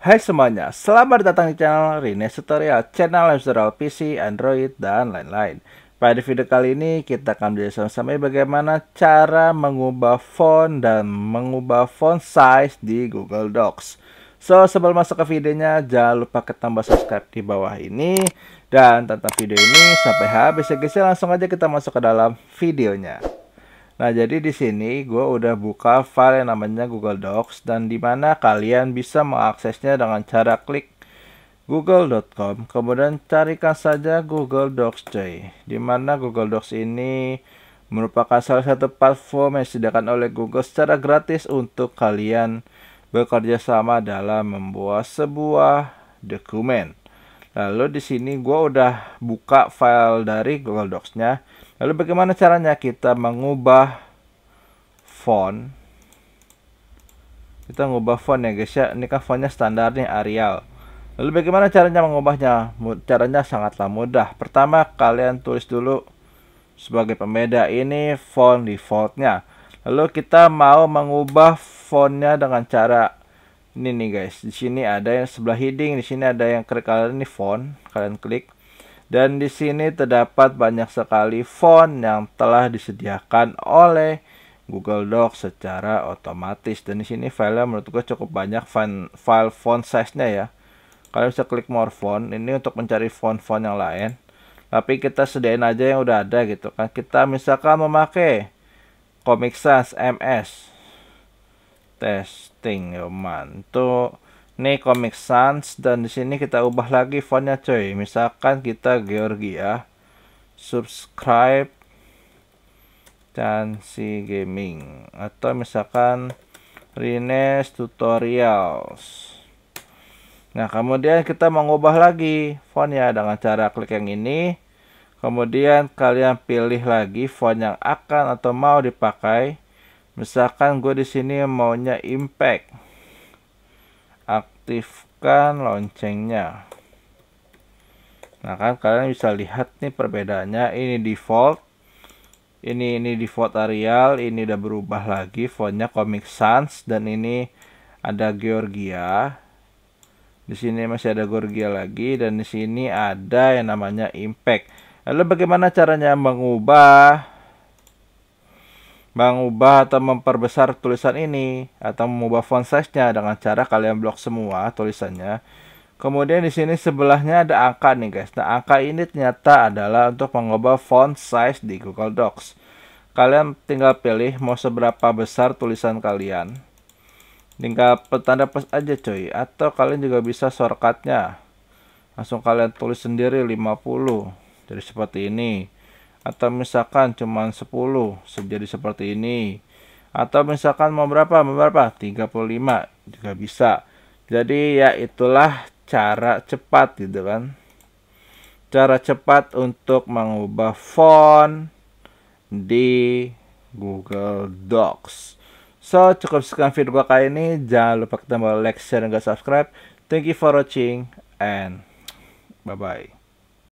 Hai semuanya, selamat datang di channel Rines Tutorial, channel live tutorial PC, Android, dan lain-lain. Pada video kali ini kita akan belajar sama-sama bagaimana cara mengubah font dan mengubah font size di Google Docs. So, sebelum masuk ke videonya, jangan lupa ketan subscribe di bawah ini. Dan tentang video ini sampai habis ya guys, ya, langsung aja kita masuk ke dalam videonya. Nah, jadi di sini gue udah buka file yang namanya Google Docs dan di mana kalian bisa mengaksesnya dengan cara klik google.com kemudian carikan saja Google Docs coy di mana Google Docs ini merupakan salah satu platform yang disediakan oleh Google secara gratis untuk kalian bekerja sama dalam membuat sebuah dokumen. Lalu di sini gue udah buka file dari Google Docs-nya. Lalu bagaimana caranya kita mengubah font? Kita mengubah font ya guys ya. Ini kan fontnya standarnya Arial. Lalu bagaimana caranya mengubahnya? Caranya sangatlah mudah. Pertama kalian tulis dulu sebagai pembeda ini font defaultnya. Lalu kita mau mengubah fontnya dengan cara ini nih guys di sini ada yang sebelah heading di sini ada yang kalian nih font kalian klik dan di sini terdapat banyak sekali font yang telah disediakan oleh Google Docs secara otomatis dan di sini file menurut gue cukup banyak file, file font size nya ya kalian bisa klik more font ini untuk mencari font-font yang lain tapi kita sediain aja yang udah ada gitu kan kita misalkan memakai Comic Sans MS testing yo ya, mantu nih Comic Sans dan di sini kita ubah lagi fontnya coy misalkan kita Georgia subscribe dan si Gaming atau misalkan Rines Tutorials nah kemudian kita mengubah lagi fontnya dengan cara klik yang ini kemudian kalian pilih lagi font yang akan atau mau dipakai misalkan gue di sini maunya impact aktifkan loncengnya nah kan kalian bisa lihat nih perbedaannya ini default ini ini default Arial ini udah berubah lagi fontnya Comic Sans dan ini ada Georgia di sini masih ada Georgia lagi dan di sini ada yang namanya impact lalu bagaimana caranya mengubah mengubah atau memperbesar tulisan ini atau mengubah font size-nya dengan cara kalian blok semua tulisannya. Kemudian di sini sebelahnya ada angka nih guys. Nah, angka ini ternyata adalah untuk mengubah font size di Google Docs. Kalian tinggal pilih mau seberapa besar tulisan kalian. Tinggal petanda plus aja coy atau kalian juga bisa shortcut-nya. Langsung kalian tulis sendiri 50. Jadi seperti ini atau misalkan cuma 10 jadi seperti ini atau misalkan mau berapa mau berapa 35 juga bisa jadi ya itulah cara cepat gitu kan cara cepat untuk mengubah font di Google Docs. So, cukup sekian video gue kali ini. Jangan lupa tombol like, share, dan subscribe. Thank you for watching, and bye-bye.